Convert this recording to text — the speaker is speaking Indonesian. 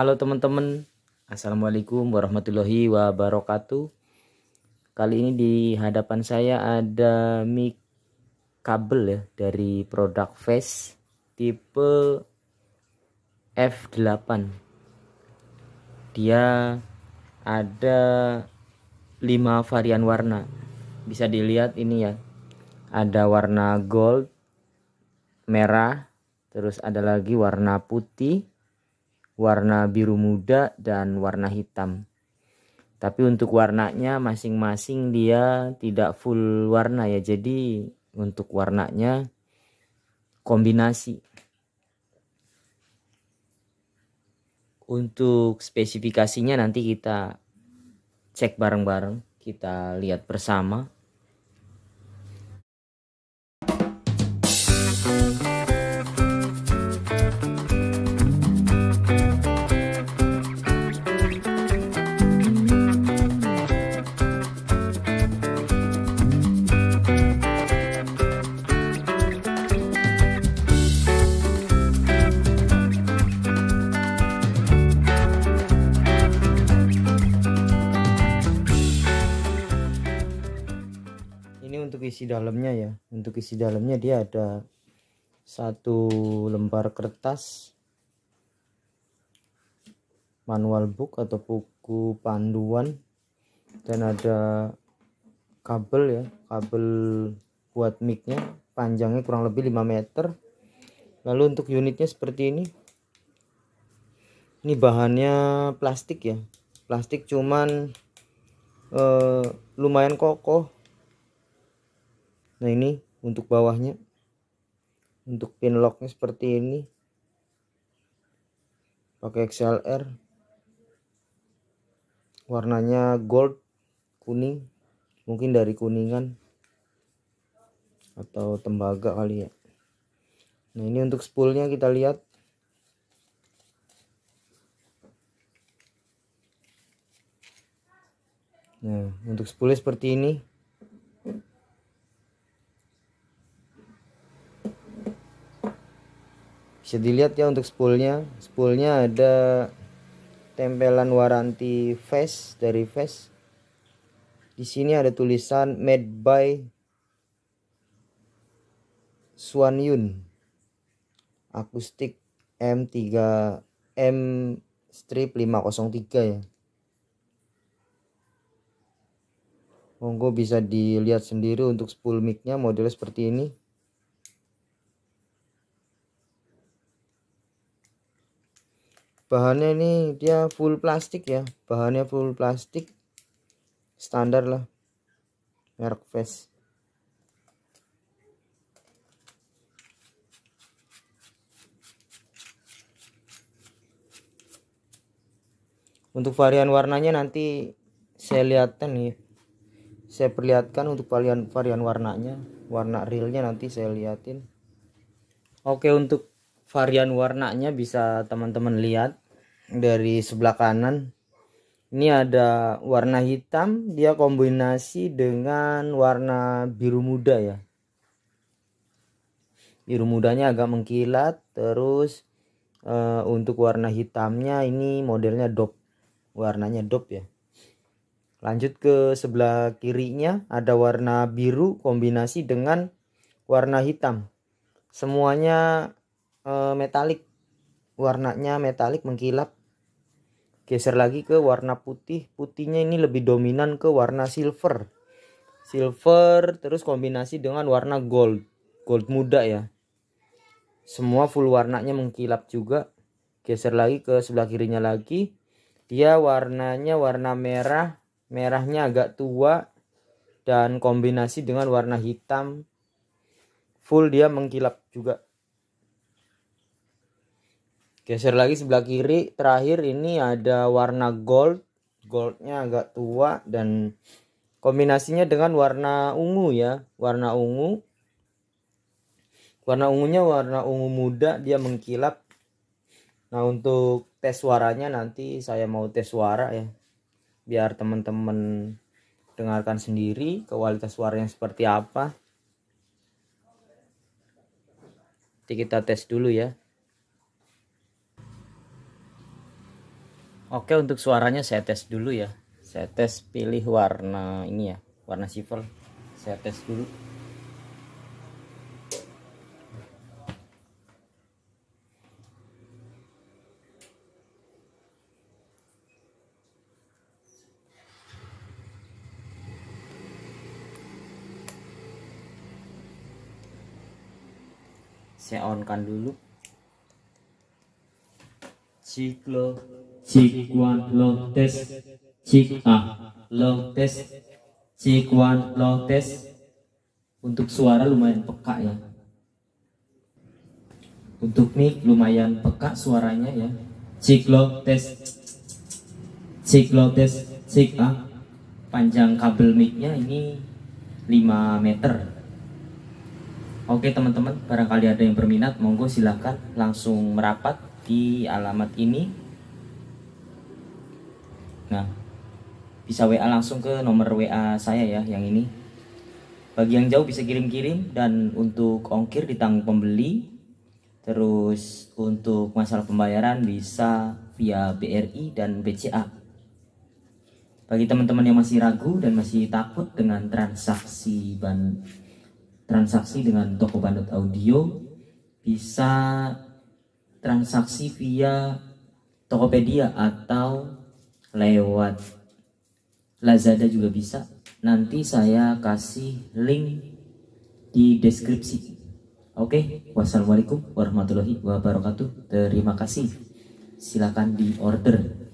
Halo teman-teman, Assalamualaikum warahmatullahi wabarakatuh. Kali ini di hadapan saya ada mic kabel ya dari produk Face tipe F8. Dia ada 5 varian warna. Bisa dilihat ini ya. Ada warna gold, merah, terus ada lagi warna putih, warna biru muda dan warna hitam. Tapi untuk warnanya masing-masing dia tidak full warna ya. Jadi untuk warnanya kombinasi. Untuk spesifikasinya nanti kita cek bareng-bareng, kita lihat bersama. ini untuk isi dalamnya ya untuk isi dalamnya dia ada satu lembar kertas manual book atau buku panduan dan ada kabel ya kabel buat micnya panjangnya kurang lebih 5 meter lalu untuk unitnya seperti ini ini bahannya plastik ya plastik cuman eh, lumayan kokoh nah ini untuk bawahnya untuk pin locknya seperti ini pakai XLR warnanya gold kuning mungkin dari kuningan atau tembaga kali ya nah ini untuk spoolnya kita lihat nah untuk spoolnya seperti ini bisa dilihat ya untuk spoolnya spoolnya ada tempelan waranti face dari face di sini ada tulisan made by Swan Yun akustik M3 M strip 503 ya monggo bisa dilihat sendiri untuk spool micnya modelnya seperti ini bahannya ini dia full plastik ya bahannya full plastik standar lah merek Ves. untuk varian warnanya nanti saya lihatkan nih, saya perlihatkan untuk varian varian warnanya warna realnya nanti saya liatin oke untuk varian warnanya bisa teman-teman lihat dari sebelah kanan ini ada warna hitam dia kombinasi dengan warna biru muda ya biru mudanya agak mengkilat terus e, untuk warna hitamnya ini modelnya dop warnanya dop ya lanjut ke sebelah kirinya ada warna biru kombinasi dengan warna hitam semuanya Eh, metalik warnanya metalik mengkilap geser lagi ke warna putih putihnya ini lebih dominan ke warna silver silver terus kombinasi dengan warna gold gold muda ya semua full warnanya mengkilap juga geser lagi ke sebelah kirinya lagi dia warnanya warna merah merahnya agak tua dan kombinasi dengan warna hitam full dia mengkilap juga geser lagi sebelah kiri terakhir ini ada warna gold goldnya agak tua dan kombinasinya dengan warna ungu ya warna ungu warna ungunya warna ungu muda dia mengkilap nah untuk tes suaranya nanti saya mau tes suara ya biar teman-teman dengarkan sendiri kualitas suaranya seperti apa nanti kita tes dulu ya Oke untuk suaranya saya tes dulu ya saya tes pilih warna ini ya warna silver saya tes dulu saya on kan dulu ciklo Cikwan Lotes test cik a, test cikwan long untuk suara lumayan peka ya untuk mic lumayan peka suaranya ya cik long test cik cik a. panjang kabel micnya ini 5 meter Oke teman-teman, barangkali ada yang berminat, monggo silahkan langsung merapat di alamat ini Nah, bisa WA langsung ke nomor WA saya ya yang ini. Bagi yang jauh bisa kirim-kirim dan untuk ongkir ditanggung pembeli. Terus untuk masalah pembayaran bisa via BRI dan BCA. Bagi teman-teman yang masih ragu dan masih takut dengan transaksi ban transaksi dengan toko bandut audio bisa transaksi via Tokopedia atau lewat Lazada juga bisa. Nanti saya kasih link di deskripsi. Oke, wassalamualaikum warahmatullahi wabarakatuh. Terima kasih. Silakan di order.